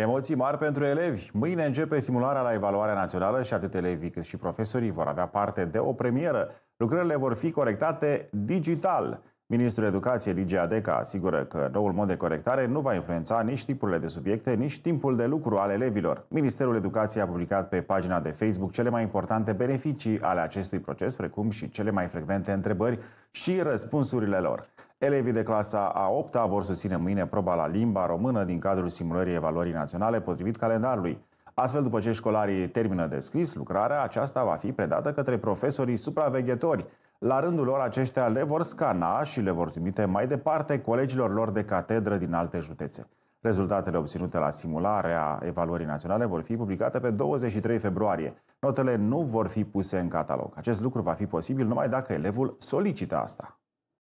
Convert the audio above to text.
Emoții mari pentru elevi. Mâine începe simularea la evaluarea națională și atât elevii cât și profesorii vor avea parte de o premieră. Lucrările vor fi corectate digital. Ministrul Educației Ligia Deca asigură că noul mod de corectare nu va influența nici tipurile de subiecte, nici timpul de lucru al elevilor. Ministerul Educației a publicat pe pagina de Facebook cele mai importante beneficii ale acestui proces, precum și cele mai frecvente întrebări și răspunsurile lor. Elevii de clasa a 8-a vor susține mâine proba la limba română din cadrul simulării evaluării naționale potrivit calendarului. Astfel, după ce școlarii termină de scris lucrarea, aceasta va fi predată către profesorii supraveghetori. La rândul lor, aceștia le vor scana și le vor trimite mai departe colegilor lor de catedră din alte județe. Rezultatele obținute la simularea evaluării naționale vor fi publicate pe 23 februarie. Notele nu vor fi puse în catalog. Acest lucru va fi posibil numai dacă elevul solicită asta.